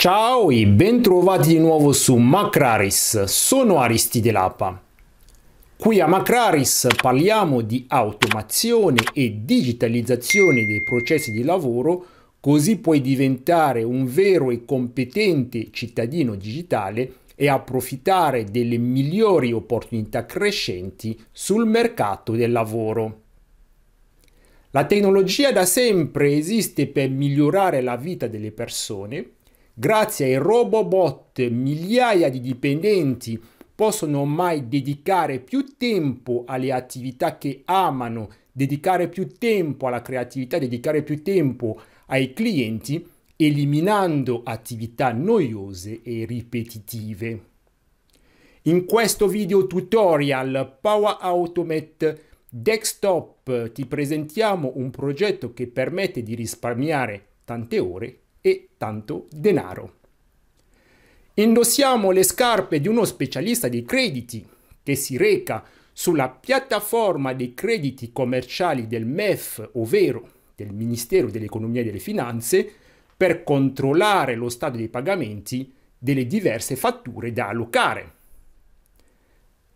Ciao e bentrovati di nuovo su Macraris, sono Aristide Lapa. Qui a Macraris parliamo di automazione e digitalizzazione dei processi di lavoro così puoi diventare un vero e competente cittadino digitale e approfittare delle migliori opportunità crescenti sul mercato del lavoro. La tecnologia da sempre esiste per migliorare la vita delle persone Grazie ai robobot migliaia di dipendenti possono ormai dedicare più tempo alle attività che amano, dedicare più tempo alla creatività, dedicare più tempo ai clienti, eliminando attività noiose e ripetitive. In questo video tutorial Power Automate Desktop ti presentiamo un progetto che permette di risparmiare tante ore e tanto denaro. Indossiamo le scarpe di uno specialista dei crediti che si reca sulla piattaforma dei crediti commerciali del MEF, ovvero del Ministero dell'Economia e delle Finanze, per controllare lo stato dei pagamenti delle diverse fatture da allocare.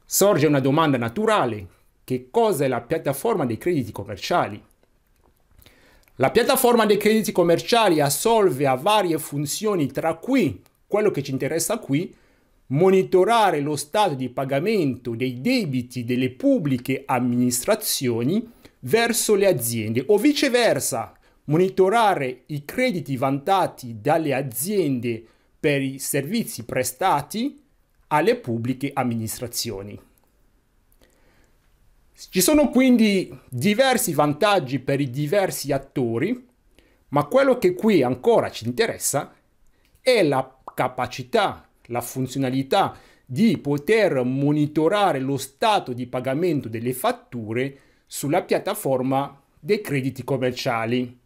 Sorge una domanda naturale, che cosa è la piattaforma dei crediti commerciali? La piattaforma dei crediti commerciali assolve a varie funzioni, tra cui quello che ci interessa qui, monitorare lo stato di pagamento dei debiti delle pubbliche amministrazioni verso le aziende o viceversa, monitorare i crediti vantati dalle aziende per i servizi prestati alle pubbliche amministrazioni. Ci sono quindi diversi vantaggi per i diversi attori, ma quello che qui ancora ci interessa è la capacità, la funzionalità di poter monitorare lo stato di pagamento delle fatture sulla piattaforma dei crediti commerciali.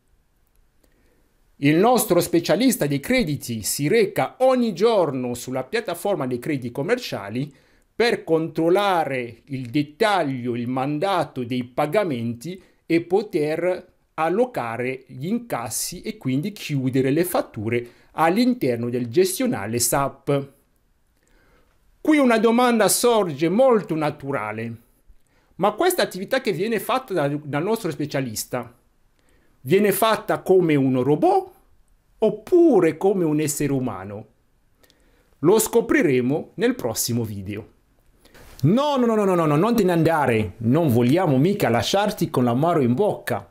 Il nostro specialista dei crediti si reca ogni giorno sulla piattaforma dei crediti commerciali per controllare il dettaglio, il mandato dei pagamenti e poter allocare gli incassi e quindi chiudere le fatture all'interno del gestionale SAP. Qui una domanda sorge molto naturale. Ma questa attività che viene fatta dal, dal nostro specialista viene fatta come un robot oppure come un essere umano? Lo scopriremo nel prossimo video. No, no, no, no, no, no, non te ne andare. Non vogliamo mica lasciarti con l'amaro in bocca.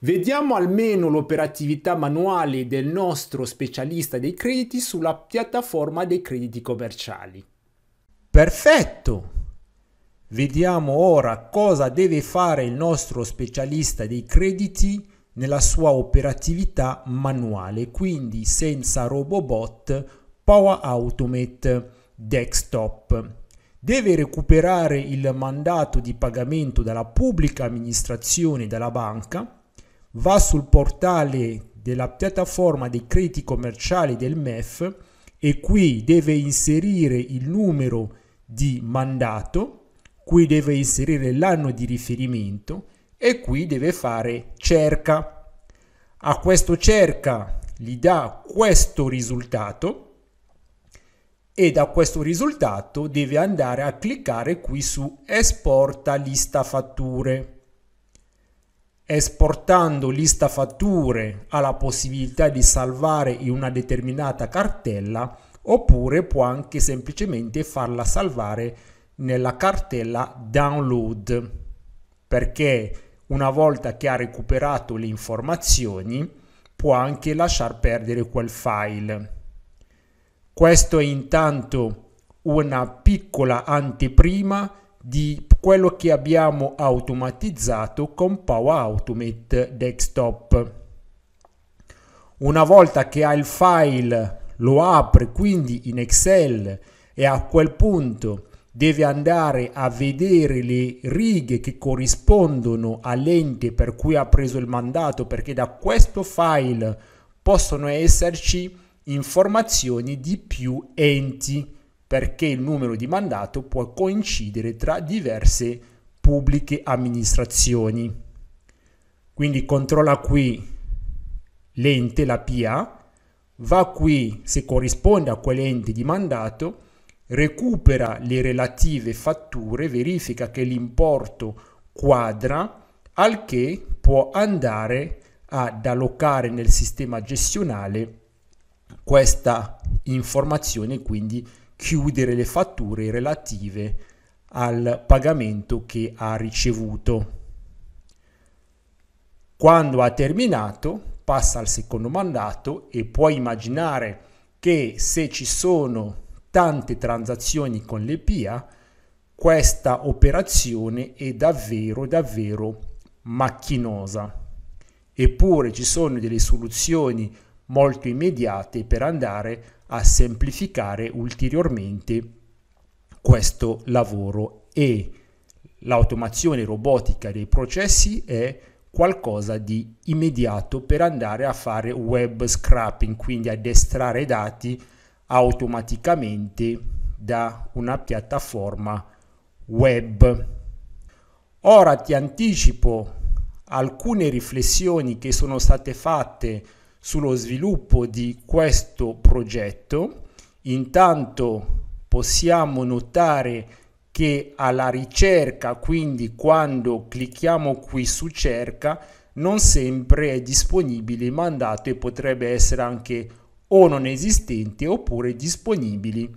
Vediamo almeno l'operatività manuale del nostro specialista dei crediti sulla piattaforma dei crediti commerciali. Perfetto! Vediamo ora cosa deve fare il nostro specialista dei crediti nella sua operatività manuale, quindi senza Robobot, Power Automate, Desktop deve recuperare il mandato di pagamento dalla pubblica amministrazione e dalla banca, va sul portale della piattaforma dei crediti commerciali del MEF e qui deve inserire il numero di mandato, qui deve inserire l'anno di riferimento e qui deve fare cerca. A questo cerca gli dà questo risultato e da questo risultato deve andare a cliccare qui su esporta lista fatture esportando lista fatture ha la possibilità di salvare in una determinata cartella oppure può anche semplicemente farla salvare nella cartella download perché una volta che ha recuperato le informazioni può anche lasciar perdere quel file questo è intanto una piccola anteprima di quello che abbiamo automatizzato con Power Automate Desktop. Una volta che ha il file lo apre quindi in Excel e a quel punto deve andare a vedere le righe che corrispondono all'ente per cui ha preso il mandato perché da questo file possono esserci informazioni di più enti perché il numero di mandato può coincidere tra diverse pubbliche amministrazioni. Quindi controlla qui l'ente, la PA, va qui se corrisponde a quell'ente di mandato, recupera le relative fatture, verifica che l'importo quadra, al che può andare ad allocare nel sistema gestionale questa informazione e quindi chiudere le fatture relative al pagamento che ha ricevuto. Quando ha terminato passa al secondo mandato e puoi immaginare che se ci sono tante transazioni con le PIA, questa operazione è davvero davvero macchinosa. Eppure ci sono delle soluzioni molto immediate per andare a semplificare ulteriormente questo lavoro e l'automazione robotica dei processi è qualcosa di immediato per andare a fare web scrapping, quindi addestrare dati automaticamente da una piattaforma web. Ora ti anticipo alcune riflessioni che sono state fatte sullo sviluppo di questo progetto. Intanto possiamo notare che alla ricerca, quindi quando clicchiamo qui su cerca, non sempre è disponibile il mandato e potrebbe essere anche o non esistente oppure disponibile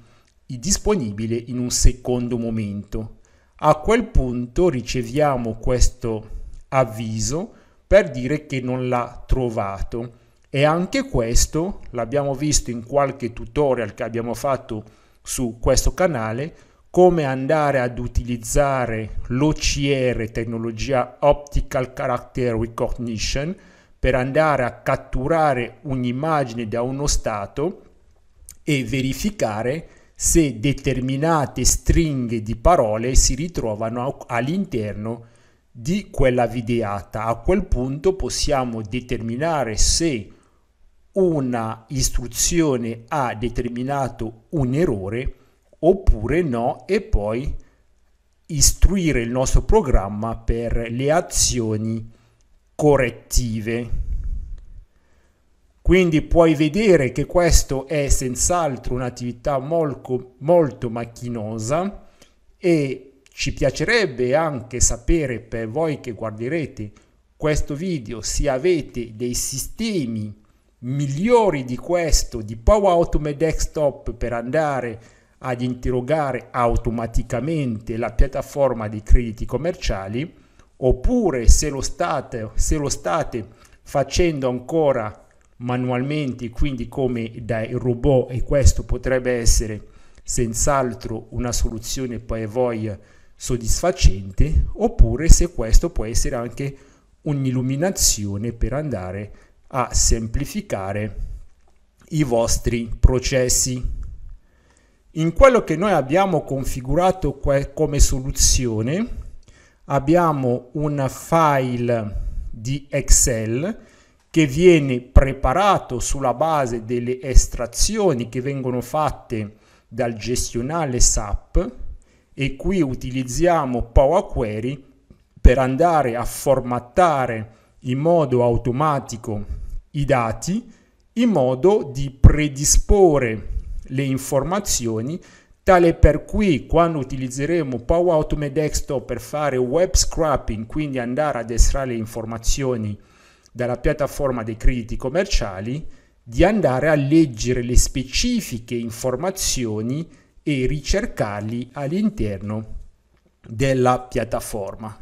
disponibile in un secondo momento. A quel punto riceviamo questo avviso per dire che non l'ha trovato. E anche questo l'abbiamo visto in qualche tutorial che abbiamo fatto su questo canale, come andare ad utilizzare l'OCR, tecnologia Optical Character Recognition, per andare a catturare un'immagine da uno stato e verificare se determinate stringhe di parole si ritrovano all'interno di quella videata. A quel punto possiamo determinare se una istruzione ha determinato un errore oppure no e poi istruire il nostro programma per le azioni correttive. Quindi puoi vedere che questo è senz'altro un'attività molto, molto macchinosa e ci piacerebbe anche sapere per voi che guarderete questo video se avete dei sistemi migliori di questo di Power Automate Desktop per andare ad interrogare automaticamente la piattaforma dei crediti commerciali oppure se lo state, se lo state facendo ancora manualmente quindi come dai robot e questo potrebbe essere senz'altro una soluzione poi voi soddisfacente oppure se questo può essere anche un'illuminazione per andare a a semplificare i vostri processi. In quello che noi abbiamo configurato come soluzione abbiamo un file di Excel che viene preparato sulla base delle estrazioni che vengono fatte dal gestionale SAP e qui utilizziamo Power Query per andare a formattare in modo automatico i dati in modo di predisporre le informazioni tale per cui quando utilizzeremo Power Automate Desktop per fare web scrapping, quindi andare ad estrarre le informazioni dalla piattaforma dei crediti commerciali, di andare a leggere le specifiche informazioni e ricercarli all'interno della piattaforma.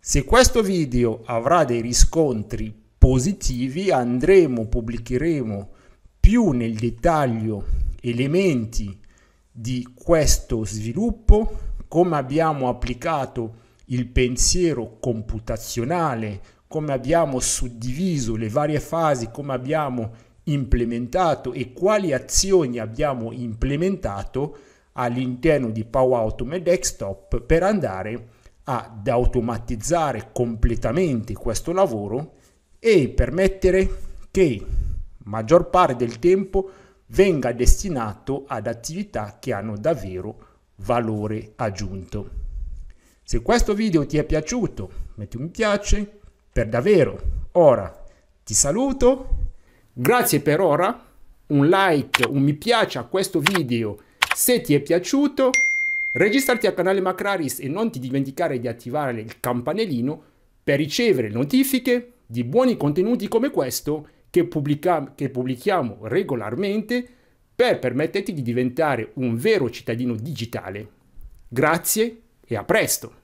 Se questo video avrà dei riscontri positivi andremo, pubblicheremo più nel dettaglio elementi di questo sviluppo, come abbiamo applicato il pensiero computazionale, come abbiamo suddiviso le varie fasi, come abbiamo implementato e quali azioni abbiamo implementato all'interno di Power Automate Desktop per andare ad automatizzare completamente questo lavoro e permettere che maggior parte del tempo venga destinato ad attività che hanno davvero valore aggiunto. Se questo video ti è piaciuto, metti un mi piace per davvero. Ora ti saluto. Grazie per ora. Un like, un mi piace a questo video se ti è piaciuto. Registrati al canale Macraris e non ti dimenticare di attivare il campanellino per ricevere notifiche di buoni contenuti come questo che, pubblica- che pubblichiamo regolarmente per permetterti di diventare un vero cittadino digitale. Grazie e a presto!